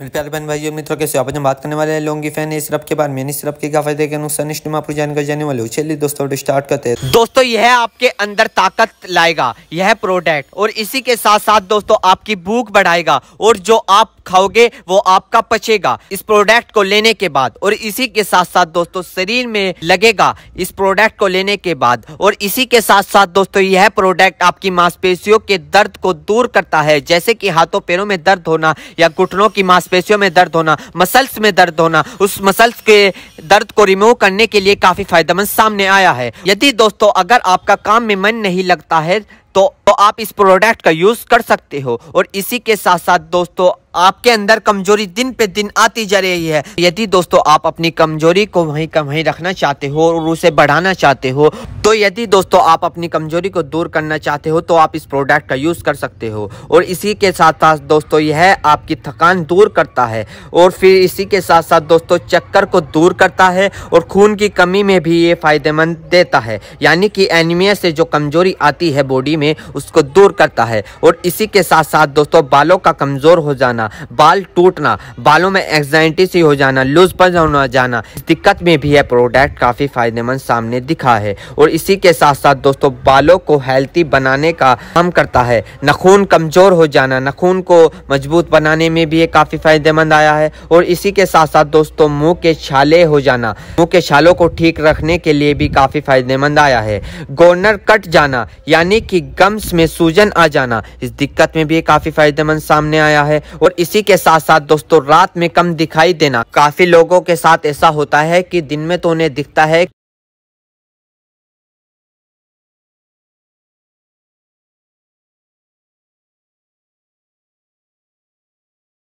मेरे प्यारे बहन भाई और मित्रों कैसे आप हम बात करने वाले हैं लौंगी फैन इस सिरप के बारे में इस सिरप के क्या फायदे के नुकसान इस्तेमाल पर जानकारी जाने वाले हो चलिए दोस्तों स्टार्ट करते हैं दोस्तों यह आपके अंदर ताकत लाएगा यह प्रोडक्ट और इसी के साथ साथ दोस्तों आपकी भूख बढ़ाएगा और जो आप खाओगे वो आपका पचेगा इस प्रोडक्ट को लेने के बाद और इसी के साथ साथ दोस्तों शरीर में लगेगा इस प्रोडक्ट को लेने के बाद और इसी के साथ साथ दोस्तों यह प्रोडक्ट आपकी मांसपेशियों के दर्द को दूर करता है जैसे कि हाथों पैरों में दर्द होना या घुटनों की मांस मांसपेशियों में दर्द होना मसल्स में दर्द होना उस मसल्स के दर्द को रिमूव करने के लिए काफ़ी फ़ायदेमंद सामने आया है यदि दोस्तों अगर आपका काम में मन नहीं लगता है तो, तो आप इस प्रोडक्ट का यूज़ कर सकते हो और इसी के साथ साथ दोस्तों आपके अंदर कमजोरी दिन पे दिन आती जा रही है यदि दोस्तों आप अपनी कमजोरी को वहीं का वहीं रखना चाहते हो और उसे बढ़ाना चाहते हो तो यदि दोस्तों आप अपनी कमजोरी को दूर करना चाहते हो तो आप इस प्रोडक्ट का यूज़ कर सकते हो और इसी के साथ साथ दोस्तों यह आपकी थकान दूर करता है और फिर इसी के साथ साथ दोस्तों चक्कर को दूर करता है और खून की कमी में भी ये फायदेमंद देता है यानी कि एनीमिया से जो कमजोरी आती है बॉडी में उसको दूर करता है और इसी के साथ साथ दोस्तों बालों का कमज़ोर हो जाना जाना बाल टूटना बालों में एग्जाइटी से हो जाना लूज पर जाना दिक्कत में भी यह प्रोडक्ट काफ़ी फ़ायदेमंद सामने दिखा है और इसी के साथ साथ दोस्तों बालों को हेल्थी बनाने का काम करता है नखून कमज़ोर हो जाना नखून को मजबूत बनाने में भी ये काफ़ी फ़ायदेमंद आया है और इसी के साथ साथ दोस्तों मुंह के छाले हो जाना मुंह के छालों को ठीक रखने के लिए भी काफ़ी फ़ायदेमंद आया है गोनर कट जाना यानी कि गम्स में सूजन आ जाना इस दिक्कत में भी ये काफ़ी फ़ायदेमंद सामने आया है और इसी के साथ साथ दोस्तों रात में कम दिखाई देना काफी लोगों के साथ ऐसा होता है कि दिन में तो उन्हें दिखता है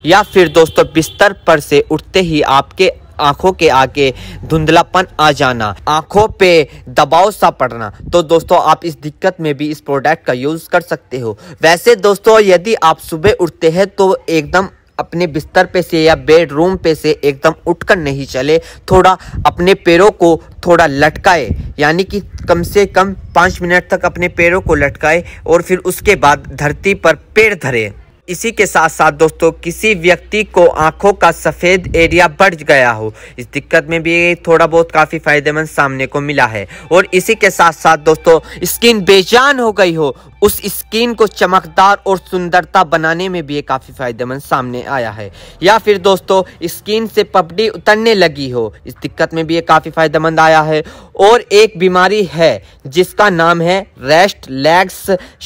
या फिर दोस्तों बिस्तर पर से उठते ही आपके आंखों के आगे धुंधलापन आ जाना आंखों पे दबाव सा पड़ना तो दोस्तों आप इस दिक्कत में भी इस प्रोडक्ट का यूज़ कर सकते हो वैसे दोस्तों यदि आप सुबह उठते हैं तो एकदम अपने बिस्तर पे से या बेडरूम पे से एकदम उठकर नहीं चले थोड़ा अपने पैरों को थोड़ा लटकाए यानी कि कम से कम पाँच मिनट तक अपने पैरों को लटकाए और फिर उसके बाद धरती पर पेड़ धरे इसी के साथ साथ दोस्तों किसी व्यक्ति को आंखों का सफ़ेद एरिया बढ़ गया हो इस दिक्कत में भी थोड़ा बहुत काफ़ी फ़ायदेमंद सामने को मिला है और इसी के साथ साथ दोस्तों स्किन बेजान हो गई हो उस स्किन को चमकदार और सुंदरता बनाने में भी ये काफ़ी फ़ायदेमंद सामने आया है या फिर दोस्तों स्किन से पपड़ी उतरने लगी हो इस दिक्कत में भी ये काफ़ी फ़ायदेमंद आया है और एक बीमारी है जिसका नाम है रेस्ट लेग्स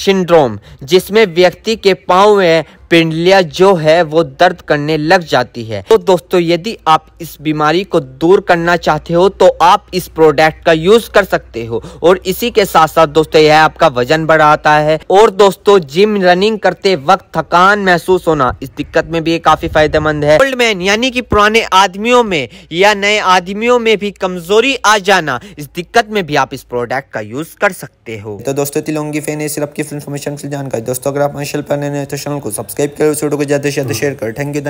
सिंड्रोम जिसमें व्यक्ति के पाँव में पिंडलिया जो है वो दर्द करने लग जाती है तो दोस्तों यदि आप इस बीमारी को दूर करना चाहते हो तो आप इस प्रोडक्ट का यूज कर सकते हो और इसी के साथ साथ दोस्तों यह आपका वजन बढ़ाता है और दोस्तों जिम रनिंग करते वक्त थकान महसूस होना इस दिक्कत में भी काफी फायदेमंद है ओल्ड मैन यानी कि पुराने आदमियों में या नए आदमियों में भी कमजोरी आ जाना इस दिक्कत में भी आप इस प्रोडक्ट का यूज कर सकते हो तो दोस्तों तिलोंगी फेन सिर्फ की जानकारी दोस्तों अगर आप पर चैनल तो को सब्सक्राइब सब्सक्राइब करो वीडियो को ज़्यादा से ज़्यादा शेयर हम्म। करो थैंक यू